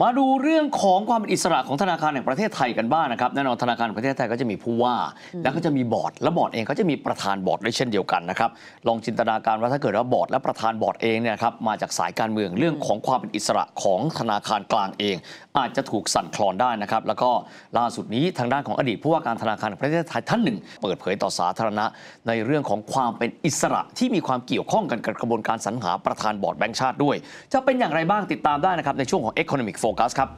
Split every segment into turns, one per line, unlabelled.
มาดูเรื่องของความเป็นอิสระของธนาคารแห่งประเทศไทยกันบ้างนะครับแน่นอนธนาคารประเทศไทยก็จะมีผู้ว่า แล้วก็จะมีบอร์ด และบอร์ดเองก็จะมีประธานบอร์ดด้วยเช่นเดียวกันนะครับลองจินตนาการว่าถ้าเกิดว่าบอร์ดและประธานบอร์ดเองเนี่ยครับมาจากสายการเมืองเรื่องของความเป็นอิสระของธนาคารกลางเอง อาจจะถูกสั่นคลอนได้นะครับแล้วก็ล่าสุดนี้ทางด้านของอดีตผู้ว่าการธนาคารแห่งประเทศไทยท่านหนึ่งเปิดเผยต่อสาธารณะ ในเรื่องของความเป็นอิสระที่มีความเกี่ยวข้องกันกับกระบวนการสรรหาประธานบอร์ดแบงก์ชาติด้วย จะเป็นอย่างไรบ้างติดตามได้นะครับในช่วงของ Economic โฟกัสครับ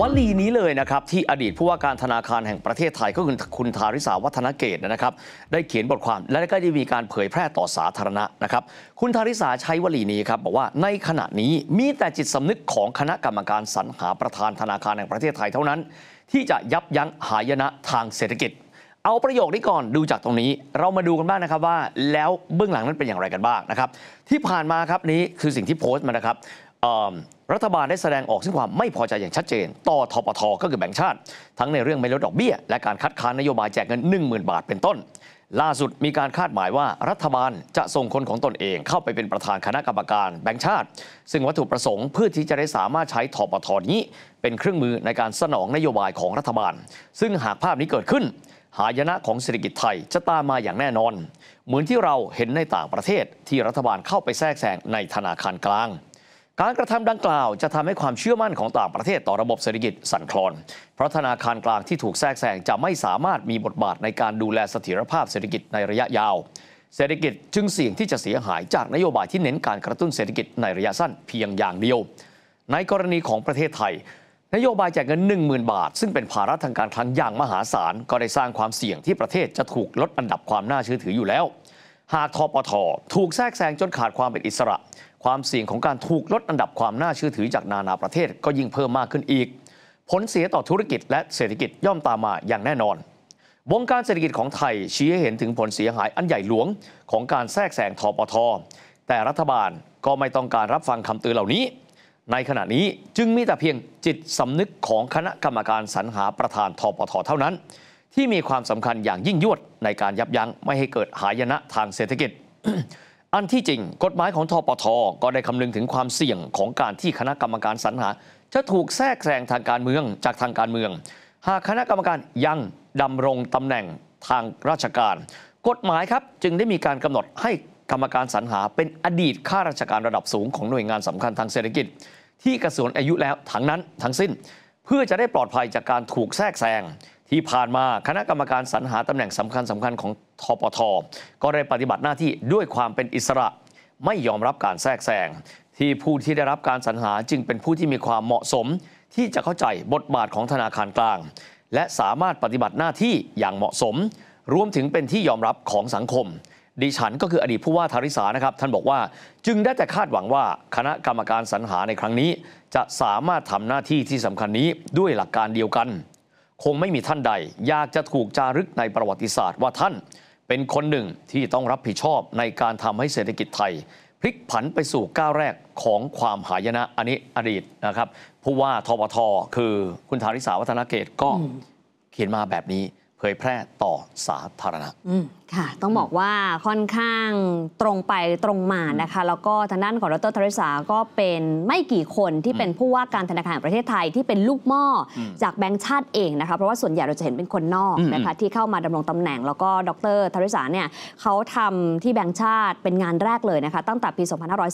วลีนี้เลยนะครับที่อดีตผู้ว่าการธนาคารแห่งประเทศไทยก็คือคุณธาริสาวัฒนเกตนะครับได้เขียนบทความและก็ได้มีการเผยแพร่ต่อสาธารณะนะครับคุณธาริสาใช้วลีนี้ครับบอกว่าในขณะนี้มีแต่จิตสำนึกของคณะกรรมการสรรหาประธานธนาคารแห่งประเทศไทยเท่านั้น ที่จะยับยั้งหายนะทางเศรษฐกิจเอาประโยคนี้ก่อนดูจากตรงนี้ เรามาดูกันบ้างนะครับว่า แล้วเบื้องหลังนั้นเป็นอย่างไรกันบ้างนะครับ ที่ผ่านมาครับนี้คือสิ่งที่โพสต์มานะครับ รัฐบาลได้แสดงออกซึ่งความไม่พอใจอย่างชัดเจน ต่อทปทก็คือแบ่งชาติ ทั้งในเรื่องไม่ลดดอกเบี้ย และการคัดค้านนโยบายแจกเงิน 10,000 บาทเป็นต้น ล่าสุดมีการคาดหมายว่า รัฐบาลจะส่งคนของตนเอง เข้าไปเป็นประธานคณะกรรมการ แบ่งชาติ ซึ่งวัตถุประสงค์เพื่อที่จะได้สามารถใช้ทปทนี้ เป็นเครื่องมือในการสนองนโยบายของรัฐบาล ซึ่งหากภาพนี้เกิดขึ้นหายนะของเศรษฐกิจไทยจะตามมาอย่างแน่นอน เหมือนที่เราเห็นในต่างประเทศที่รัฐบาลเข้าไปแทรกแซงในธนาคารกลาง การกระทำดังกล่าวจะทำให้ความเชื่อมั่นของต่างประเทศต่อระบบเศรษฐกิจสั่นคลอนเพราะธนาคารกลางที่ถูกแทรกแซงจะไม่สามารถมีบทบาทในการดูแลเสถียรภาพเศรษฐกิจในระยะยาว เศรษฐกิจจึงเสี่ยงที่จะเสียหายจากนโยบายที่เน้นการกระตุ้นเศรษฐกิจในระยะสั้นเพียงอย่างเดียว ในกรณีของประเทศไทยนโยบายแจกเงิน 10,000 บาท ซึ่งเป็นภาระทางการคลังอย่างมหาศาลก็ได้สร้างความเสี่ยงที่ประเทศจะถูกลดอันดับความน่าเชื่อถืออยู่แล้ว หากทปทถูกแทรกแซงจนขาดความเป็นอิสระ ความเสี่ยงของการถูกลดอันดับความน่าเชื่อถือจากนานาประเทศ ก็ยิ่งเพิ่มมากขึ้นอีก ผลเสียต่อธุรกิจและเศรษฐกิจย่อมตามมาอย่างแน่นอน วงการเศรษฐกิจของไทยชี้ให้เห็นถึงผลเสียหายอันใหญ่หลวงของการแทรกแซงทปทแต่รัฐบาลก็ไม่ต้องการรับฟังคำเตือนเหล่านี้ในขณะนี้จึงมีแต่เพียงจิตสำนึกของคณะกรรมการสรรหาประธาน ทปทเท่านั้น ที่มีความสำคัญอย่างยิ่งยวด ในการยับยั้งไม่ให้เกิดหายนะทางเศรษฐกิจ อันที่จริงกฎหมายของทปทก็ได้คำนึงถึงความเสี่ยงของการที่คณะกรรมการสรรหา จะถูกแทรกแซงทางการเมืองจากทางการเมือง หากคณะกรรมการยังดำรงตำแหน่งทางราชการ กฎหมายครับจึงได้มีการกำหนดให้กรรมการสรรหาเป็นอดีตข้าราชการระดับสูงของหน่วยงานสำคัญทางเศรษฐกิจ ที่เกษียณอายุแล้ว ทั้งนั้นทั้งสิ้น เพื่อจะได้ปลอดภัยจากการถูกแทรกแซงที่ผ่านมาคณะกรรมการสรรหาตำแหน่งสำคัญสำคัญของทปท ก็ได้ปฏิบัติหน้าที่ด้วยความเป็นอิสระไม่ยอมรับการแทรกแซงที่ผู้ที่ได้รับการสรรหาจึงเป็นผู้ที่มีความเหมาะสม ที่จะเข้าใจบทบาทของธนาคารกลาง และสามารถปฏิบัติหน้าที่อย่างเหมาะสม รวมถึงเป็นที่ยอมรับของสังคมดิฉันก็คืออดีตผู้ว่าธาริสานะครับ ท่านบอกว่า จึงได้แต่คาดหวังว่าคณะกรรมการสรรหาในครั้งนี้ จะสามารถทำหน้าที่ที่สำคัญนี้ด้วยหลักการเดียวกัน คงไม่มีท่านใดอยากจะถูกจารึกในประวัติศาสตร์ ว่าท่านเป็นคนหนึ่งที่ต้องรับผิดชอบในการทำให้เศรษฐกิจไทย พลิกผันไปสู่ก้าวแรกของความหายนะอันนี้อดีตนะครับผู้ว่าทบทคือ คุณธาริสาวัฒนเกตก็ เขียนมาแบบนี้เผยแพร่ต่อสาธารณะ
ค่ะต้องบอกว่าค่อนข้างตรงไปตรงมานะคะ แล้วก็ทางด้านของดรธริษาก็เป็นไม่กี่คนที่เป็นผู้ว่าการธนาคารแห่งประเทศไทยที่เป็นลูกหม้อจากแบงก์ชาติเองนะคะ เพราะว่าส่วนใหญ่เราจะเห็นเป็นคนนอกนะคะที่เข้ามาดำรงตำแหน่ง แล้วก็ดรธริษาเนี่ยเขาทำที่แบงก์ชาติเป็นงานแรกเลยนะคะตั้งแต่ปี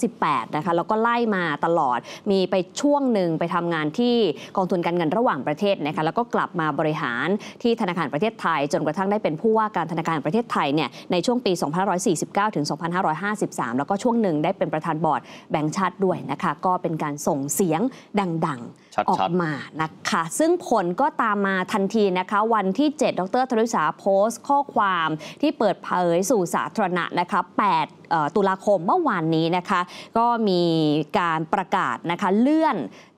2518 นะคะแล้วก็ไล่มาตลอดมีไปช่วงหนึ่งไปทำงานที่กองทุนการเงินระหว่างประเทศนะคะแล้วก็กลับมาบริหารที่ธนาคารประเทศไทย จนกระทั่งได้เป็นผู้ว่าการธนาคารประเทศไทยยเนี่ยในช่วงปี 2549 ถึง 2553 แล้วก็ช่วงหนึ่งได้เป็นประธานบอร์ดแบงค์ชาติด้วยนะคะ ก็เป็นการส่งเสียงดัง ๆออกมานะคะ ซึ่งผลก็ตามมาทันทีนะคะวันที่ 7 ดรธรุษาโพสต์ ข้อความที่เปิดเผยสู่สาธารณะนะคะ 8ตุลาคมเมื่อวานนี้นะคะ ก็มีการประกาศนะคะเลื่อน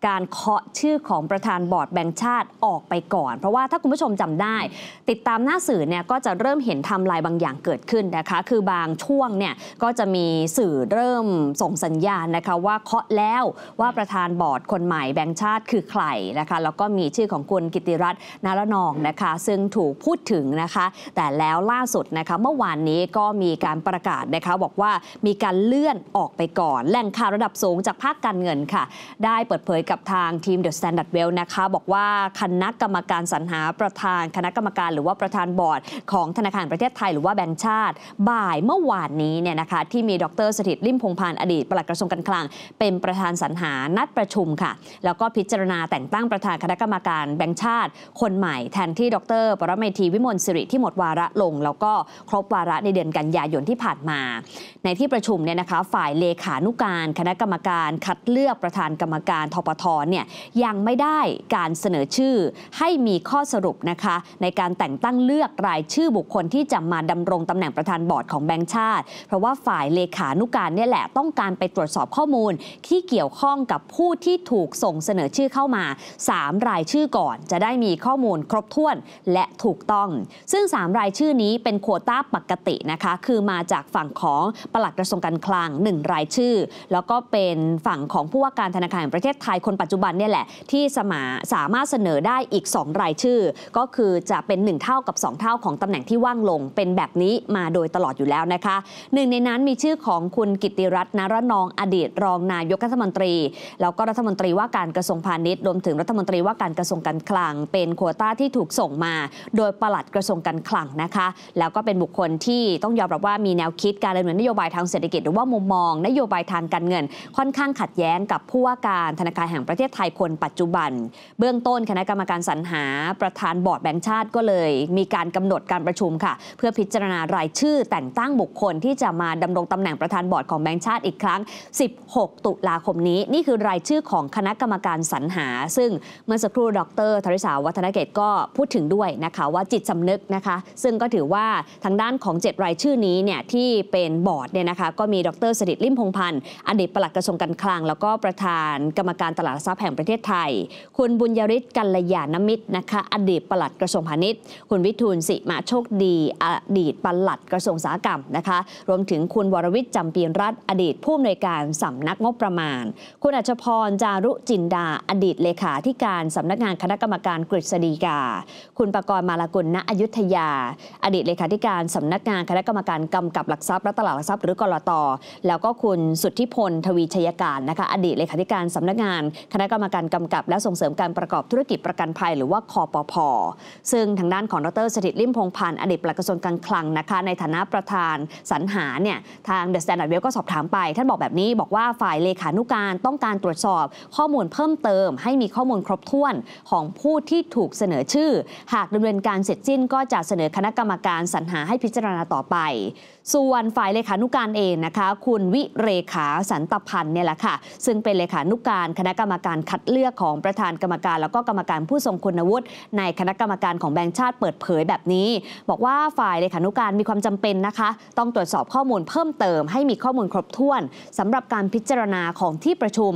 การเคาะชื่อของประธานบอร์ดแบงค์ชาติออกไปก่อน เพราะว่าถ้าคุณผู้ชมจำได้ ติดตามหน้าสื่อเนี่ยก็จะเริ่มเห็นทำลายบางอย่างเกิดขึ้นนะคะ คือบางช่วงเนี่ยก็จะมีสื่อเริ่มส่งสัญญาณนะคะ ว่าเคาะแล้วว่าประธานบอร์ดคนใหม่แบงค์ชาติคือใครนะคะแล้วก็มีชื่อของคุณกิติรัตน์นารนองนะคะ ซึ่งถูกพูดถึงนะคะ แต่แล้วล่าสุดนะคะเมื่อวานนี้ก็มีการประกาศนะคะบอกว่าว่ามีการเลื่อนออกไปก่อน แหล่งข่าวระดับสูงจากภาคการเงินค่ะ ได้เปิดเผยกับทางทีมเดอะสแตนดาร์ดเวลนะคะบอกว่าคณะกรรมการสรรหาประธานคณะกรรมการหรือว่าประธานบอร์ด ของธนาคารประเทศไทยหรือว่าแบงก์ชาติ บ่ายเมื่อวานนี้เนี่ยนะคะ ที่มีดรสถิตลิมพงพานอดีตปลัดกระทรวงการคลังเป็นประธานสรรหานัดประชุมค่ะ แล้วก็พิจารณาแต่งตั้งประธานคณะกรรมการแบงก์ชาติ คนใหม่แทนที่ดรปรเมธีวิมลสิริที่หมดวาระลง แล้วก็ครบวาระในเดือนกันยายนที่ผ่านมาในที่ประชุมเนี่ยนะคะฝ่ายเลขานุการ คณะกรรมการ คัดเลือกประธานกรรมการทปทเนี่ยยังไม่ได้การเสนอชื่อ ให้มีข้อสรุปนะคะในการแต่งตั้งเลือกรายชื่อบุคคลที่จะมาดำรงตำแหน่งประธานบอร์ดของแบงค์ชาติ เพราะว่าฝ่ายเลขานุการเนี่ยแหละต้องการไปตรวจสอบข้อมูลที่เกี่ยวข้องกับผู้ที่ถูกส่งเสนอชื่อเข้ามา 3 รายชื่อก่อน จะได้มีข้อมูลครบถ้วนและถูกต้อง ซึ่ง 3 รายชื่อนี้เป็นโควต้าปกตินะคะคือมาจากฝั่งของปลัดกระทรวงการคลัง1 รายชื่อ แล้วก็เป็นฝั่งของผู้ว่าการธนาคารแห่งประเทศไทยคนปัจจุบันเนี่ยแหละ ที่สมาสามารถเสนอได้อีก 2 รายชื่อ ก็คือจะเป็น 1 เท่ากับ 2 เท่าของตำแหน่งที่ว่างลงเป็นแบบนี้มาโดยตลอดอยู่แล้วนะคะ หนึ่งในนั้นมีชื่อของคุณกิติรัตน์นรนองอดีต รองนายกรัฐมนตรี แล้วก็รัฐมนตรีว่าการกระทรวงพาณิชย์รวมถึงรัฐมนตรีว่าการกระทรวงการคลัง เป็นโควต้าที่ถูกส่งมา โดยปลัดกระทรวงการคลังนะคะ แล้วก็เป็นบุคคลที่ต้องยอมรับว่ามีแนวคิดการดำเนินโยบายทางเศรษฐกิจ หรือว่ามุมมองนโยบายทางการเงิน ค่อนข้างขัดแย้งกับผู้ว่าการธนาคารแห่งประเทศไทยคนปัจจุบัน เบื้องต้นคณะกรรมการสรรหา ประธานบอร์ดแบงก์ชาติ ก็เลย มีการกำหนดการประชุมค่ะ เพื่อพิจารณารายชื่อแต่งตั้งบุคคล ที่จะมาดำรงตำแหน่งประธานบอร์ดของแบงก์ชาติอีกครั้ง 16 ตุลาคมนี้ นี่คือรายชื่อของคณะกรรมการสรรหา ซึ่งเมื่อสักครู่ดรธริษาวัฒนเกตก็พูดถึงด้วยนะคะว่าจิตสำนึกนะคะ ซึ่งก็ถือว่าทางด้านของ 7 รายชื่อนี้เนี่ยที่เป็นบออดเนี่ยนะคะก็มีดรสดิตลิมพงพันธ์อดีตปลัดกระทรวงการคลังแล้วก็ประธานกรรมการตลาดทรัพย์แห่งประเทศไทย คุณบุญยริศกัลยาณมิตรนะคะอดีตปลัดกระทรวงพาณิชย์ คุณวิทูลสิมาโชคดี อดีตปลัดกระทรวงสาหกรรมนะคะรวมถึงคุณวรวิทย์จำปีรัฐอดีตผู้อำนวยการสำนักงบประมาณ คุณอัจฉพรจารุจินดา อดีตเลขาธิการสำนักงานคณะกรรมการกฤษฎีกา คุณประกรณ์มาลากุลณอยุธยา อดีตเลขาธิการสำนักงานคณะกรรมการกำกับหลักทรัพย์และตลาดทรัพย์หรือกรอตแล้วก็คุณสุทธิพลทวีชยการนะคะอดีตเลขาธิการสำนักงาน คณะกรรมการกำกับ และส่งเสริมการประกอบธุรกิจประกันภัย หรือว่าคอปพอซึ่งทางด้านของดรสถิตลิมพงพันธ์อดีตปลัดกระทรวงการคลังนะคะในฐานะประธาน สรรหาเนี่ยทางเดอะสแตนดาร์ดเวลก็สอบถามไป ท่านบอกแบบนี้บอกว่าฝ่ายเลขานุการต้องการตรวจสอบ ข้อมูลเพิ่มเติม ให้มีข้อมูลครบถ้วนของผู้ที่ถูกเสนอชื่อ หากดำเนินการเสร็จสิ้น ก็จะเสนอคณะกรรมการสรรหาให้พิจารณาต่อไป ส่วนฝ่ายเลขาานุการเองนะคะคุณวิเรขาสันตพันธ์เนี่ยแหละค่ะซึ่งเป็นเลขานุการ คณะกรรมการคัดเลือกของประธานกรรมการแล้วก็กรรมการผู้ทรงคุณวุฒิในคณะกรรมการของแบงค์ชาติเปิดเผยแบบนี้ บอกว่าฝ่ายเลขานุการมีความจำเป็นนะคะ ต้องตรวจสอบข้อมูลเพิ่มเติมให้มีข้อมูลครบถ้วน สำหรับการพิจารณาของที่ประชุม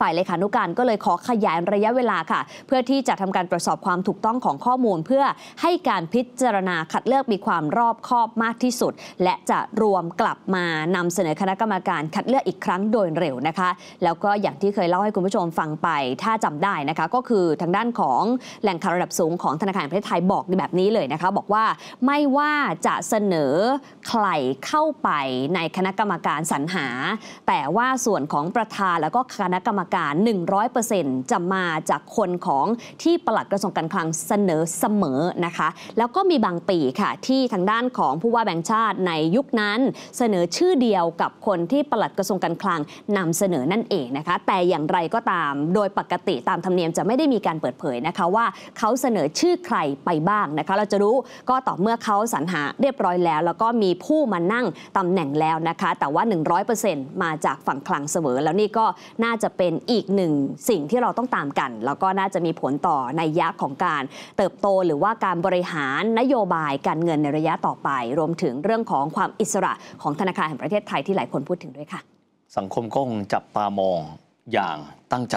ฝ่ายเลขานุการก็เลยขอขยายระยะเวลาค่ะเพื่อที่จะทำการตรวจสอบความถูกต้องของข้อมูล เพื่อให้การพิจารณาคัดเลือกมีความรอบคอบมากที่สุด และจะรวมกลับมานำเสนอคณะกรรมการคัดเลือกอีกครั้งโดยเร็วนะคะแล้วก็อย่างที่เคยเล่าให้คุณผู้ชมฟังไป ถ้าจำได้นะคะก็คือทางด้านของแหล่งข่าวระดับสูงของธนาคารแห่งประเทศไทยบอกแบบนี้เลยนะคะบอกว่าไม่ว่าจะเสนอใครเข้าไปในคณะกรรมการสรรหา แต่ว่าส่วนของประธานแล้วก็คณะกรรมการ100%จะมาจากคนของที่ปลัดกระทรวงการคลังเสนอเสมอนะคะ แล้วก็มีบางปีค่ะที่ทางด้านของผู้ว่าแบงค์ชาติในยุคนั้น เสนอชื่อเดียวกับคนที่ปลัดกระทรวงการคลังนำเสนอนั่นเองนะคะ แต่อย่างไรก็ตาม โดยปกติตามธรรมเนียมจะไม่ได้มีการเปิดเผยนะคะว่าเขาเสนอชื่อใครไปบ้างนะคะ เราจะรู้ก็ต่อเมื่อเขาสรรหาเรียบร้อยแล้ว แล้วก็มีผู้มานั่งตำแหน่งแล้วนะคะ แต่ว่า 100%มาจากฝั่งคลังเสมอแล้วนี่ก็น่าจะเป็นอีกหนึ่งสิ่งที่เราต้องตามกัน แล้วก็น่าจะมีผลต่อในยักษ์ของการเติบโตหรือว่าการบริหารนโยบายการเงินในระยะต่อไป รวมถึงเรื่องของความอิสระของธนาคารแห่งประเทศไทยที่หลายคนพูดถึงด้วยค่ะ
สังคมก็คงจับตามองอย่างตั้งใจ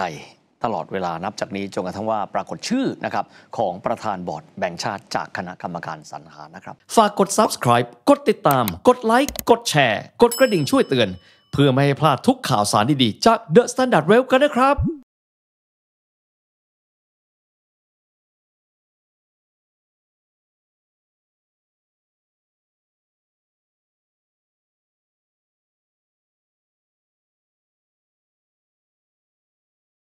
ตลอดเวลานับจากนี้จนกระทั่งว่าปรากฏชื่อนะครับของประธานบอร์ดแบ่งชาติจากคณะกรรมการสรรหานะครับฝากกด subscribe กดติดตาม กดไลค์ กดแชร์ กดกระดิ่งช่วยเตือนเพื่อไม่ให้พลาดทุกข่าวสารดีๆจาก The Standard Rail กันนะครับ